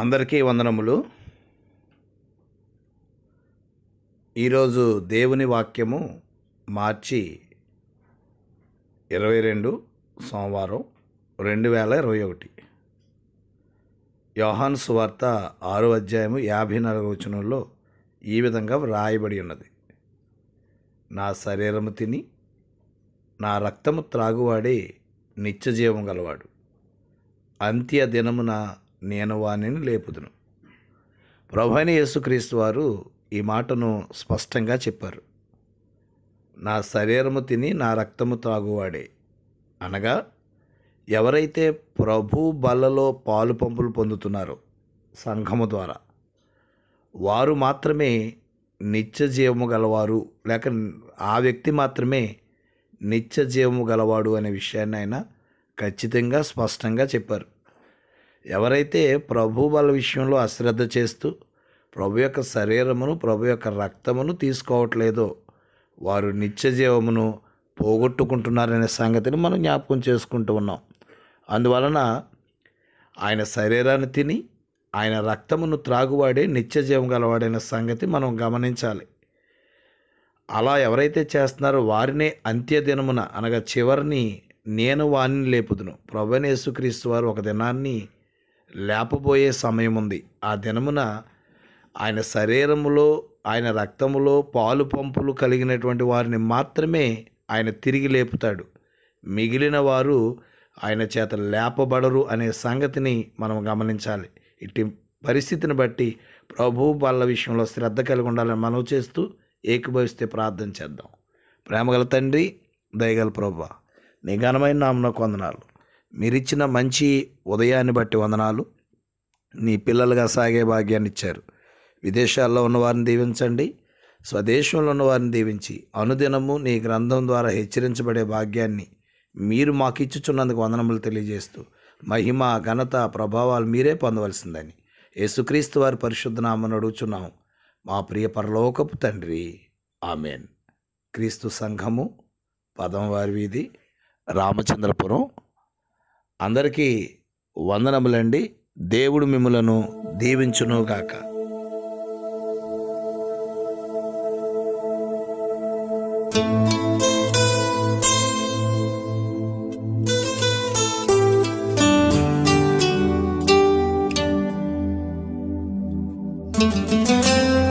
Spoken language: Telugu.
అందరికీ వందనములు ఈరోజు దేవుని వాక్యము మార్చి ఇరవై రెండు సోమవారం రెండు వేల ఇరవై ఒకటి యోహాన్ సువార్త ఆరు అధ్యాయము యాభై నాలుగు వచనంలో ఈ విధంగా వ్రాయబడి ఉన్నది నా శరీరము తిని నా రక్తము త్రాగువాడే నిత్యజీవం గలవాడు అంత్య దినమున నేను వానిని లేపుదును ప్రభాని యేసుక్రీస్తు వారు ఈ మాటను స్పష్టంగా చెప్పారు నా శరీరము తిని నా రక్తము త్రాగువాడే అనగా ఎవరైతే ప్రభు బల్లలో పాలు పంపులు పొందుతున్నారో సంఘము ద్వారా వారు మాత్రమే నిత్య జీవము గలవారు లేక ఆ వ్యక్తి మాత్రమే నిత్య జీవము గలవాడు అనే విషయాన్ని ఆయన ఖచ్చితంగా స్పష్టంగా చెప్పారు ఎవరైతే ప్రభు వాళ్ళ విషయంలో అశ్రద్ధ చేస్తూ ప్రభు యొక్క శరీరమును ప్రభు యొక్క రక్తమును తీసుకోవట్లేదో వారు నిత్య జీవమును పోగొట్టుకుంటున్నారనే సంగతిని మనం జ్ఞాపకం చేసుకుంటూ ఉన్నాం అందువలన ఆయన శరీరాన్ని తిని ఆయన రక్తమును త్రాగువాడే నిత్య జీవం గలవాడైన సంగతి మనం గమనించాలి అలా ఎవరైతే చేస్తున్నారో వారినే అంత్యదినమున అనగా చివరిని నేను వాణిని లేపుదును ప్రభునేసుక్రీస్తు వారు ఒక దినాన్ని లేపబోయే ఉంది ఆ దినమున ఆయన శరీరములో ఆయన రక్తములో పాలు పంపులు కలిగినటువంటి వారిని మాత్రమే ఆయన తిరిగి లేపుతాడు మిగిలిన వారు ఆయన చేత లేపబడరు అనే సంగతిని మనం గమనించాలి ఇట్టి పరిస్థితిని బట్టి ప్రభు వాళ్ళ విషయంలో శ్రద్ధ కలిగి ఉండాలని మనవి చేస్తూ ఏకీభవిస్తే ప్రార్థన చేద్దాం ప్రేమగల తండ్రి దయగల ప్రభు నీ ఘనమైన నామన కొందనాలు మీరిచ్చిన మంచి ఉదయాన్ని బట్టి వందనాలు నీ పిల్లలుగా సాగే భాగ్యాన్ని ఇచ్చారు విదేశాల్లో ఉన్నవారిని దీవించండి స్వదేశంలో ఉన్నవారిని దీవించి అనుదినము నీ గ్రంథం ద్వారా హెచ్చరించబడే భాగ్యాన్ని మీరు మాకు ఇచ్చుచున్నందుకు వందనములు తెలియజేస్తూ మహిమ ఘనత ప్రభావాలు మీరే పొందవలసిందని యేసుక్రీస్తు వారి పరిశుద్ధనామను అడుగుచున్నాము మా ప్రియ పరలోకపు తండ్రి ఆమెన్ క్రీస్తు సంఘము పదం వారి వీధి రామచంద్రపురం అందరికీ వందనములండి దేవుడు మిమ్మలను దీవించునుగాక thank